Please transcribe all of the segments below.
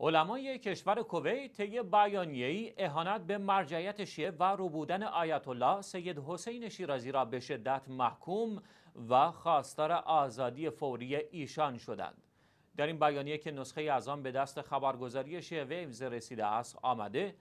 علمای کشور کویت طی بیانیه‌ای اهانت به مرجعیت شیعه و ربودن آیت الله سید حسین شیرازی را به شدت محکوم و خواستار آزادی فوری ایشان شدند. در این بیانیه که نسخه از آن به دست خبرگزاری شیعه ویوز رسیده است آمده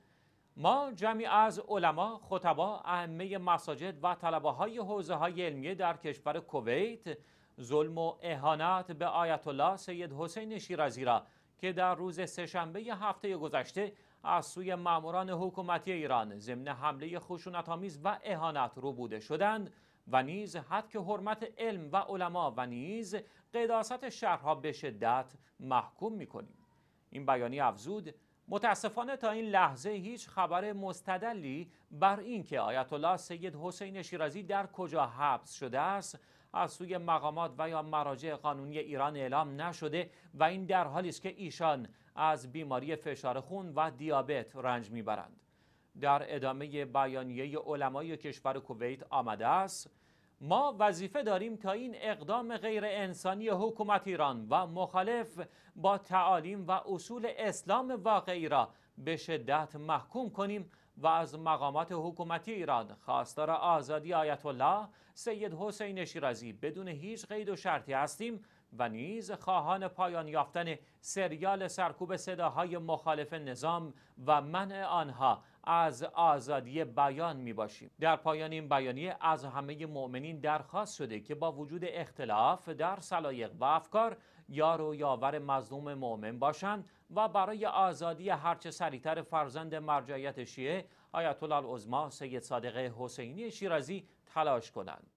ما جمعی از علما، خطبا، اهمه مساجد و طلبه های حوزه های علمیه در کشور کویت ظلم و اهانت به آیت الله سید حسین شیرازی را که در روز سهشنبه هفته گذشته از سوی ماموران حکومتی ایران ضمن حمله خشونت‌آمیز و اهانت بوده شدند و نیز حد که حرمت علم و علما و نیز قداست شهرها به شدت محکوم میکنیم این بیانیه افزود متاسفانه تا این لحظه هیچ خبر مستدلی بر اینکه آیت الله سید حسین شیرازی در کجا حبس شده است از سوی مقامات و یا مراجع قانونی ایران اعلام نشده و این در حالی است که ایشان از بیماری فشار خون و دیابت رنج میبرند در ادامه بیانیه علمای کشور کویت آمده است ما وظیفه داریم تا این اقدام غیر انسانی حکومت ایران و مخالف با تعالیم و اصول اسلام واقعی را به شدت محکوم کنیم و از مقامات حکومتی ایران خواستار آزادی آیت الله سید حسین شیرازی بدون هیچ قید و شرطی هستیم و نیز خواهان پایان یافتن سریال سرکوب صداهای مخالف نظام و منع آنها از آزادی بیان می باشیم. در پایان این بیانیه از همه مؤمنین درخواست شده که با وجود اختلاف در سلایق و افکار یار و یاور مظلوم مؤمن باشند و برای آزادی هرچه سریعتر فرزند مرجعیت شیعه آیت الله سید صادق حسینی شیرازی تلاش کنند.